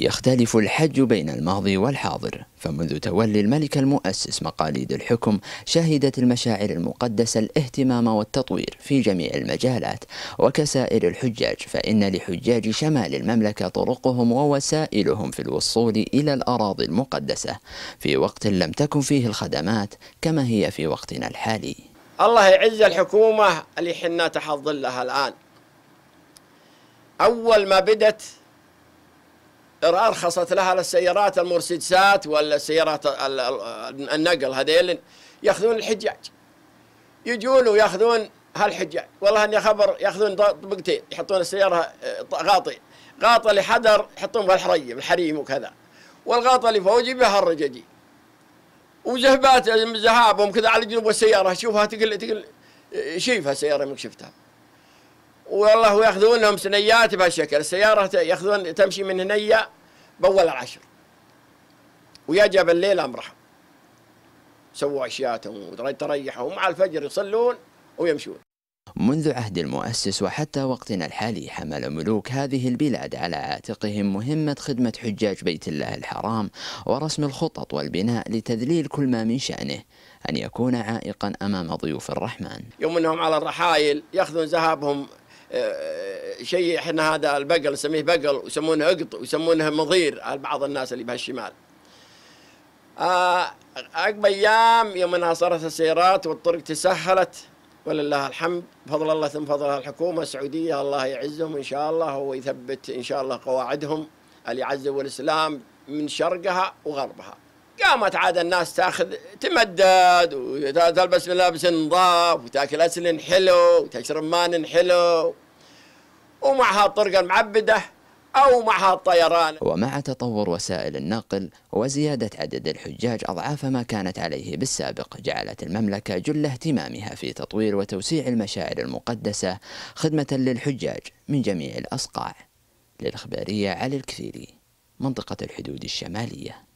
يختلف الحج بين الماضي والحاضر فمنذ تولي الملك المؤسس مقاليد الحكم شهدت المشاعر المقدسة الاهتمام والتطوير في جميع المجالات وكسائر الحجاج فإن لحجاج شمال المملكة طرقهم ووسائلهم في الوصول إلى الأراضي المقدسة في وقت لم تكن فيه الخدمات كما هي في وقتنا الحالي الله يعز الحكومة اللي حنا تحضر لها الآن أول ما بدت ارخصت لها السيارات المرسيدسات ولا السيارات النقل هذيل ياخذون الحجاج يجون وياخذون هالحجاج والله اني خبر ياخذون طبقتين يحطون السياره آه، غاطي غاطه اللي حدر يحطون في الحريم الحريم وكذا والغاطه اللي فوقي بها الرجاجي وزهبات زهابهم كذا على جنوب السياره شوفها تقل تقل آه، شيفها السياره من شفتها والله ياخذون لهم سنيات بهالشكل السيارة ياخذون تمشي من هنية بول العشر ويا جبل الليل أمرهم سووا عشياتهم وتريحوا ومع الفجر يصلون ويمشون منذ عهد المؤسس وحتى وقتنا الحالي حمل ملوك هذه البلاد على عاتقهم مهمة خدمة حجاج بيت الله الحرام ورسم الخطط والبناء لتذليل كل ما من شأنه أن يكون عائقا أمام ضيوف الرحمن يوم أنهم على الرحايل يأخذون ذهابهم شيء احنا هذا البقل نسميه بقل ويسمونه اقط ويسمونه مضير على بعض الناس اللي بهالشمال آه، عقب ايام يوم انها صارت السيارات والطرق تسهلت ولله الحمد بفضل الله ثم فضلها الحكومه السعوديه الله يعزهم ان شاء الله ويثبت ان شاء الله قواعدهم اللي يعزوا الاسلام من شرقها وغربها قامت عاد الناس تاخذ تمدد وتلبس ملابس نظاف وتاكل اسل حلو وتشرب مان حلو ومعها الطرق المعبده او معها الطيران. ومع تطور وسائل النقل وزياده عدد الحجاج اضعاف ما كانت عليه بالسابق، جعلت المملكه جل اهتمامها في تطوير وتوسيع المشاعر المقدسه خدمه للحجاج من جميع الاصقاع. للاخباريه علي الكثيري، منطقه الحدود الشماليه.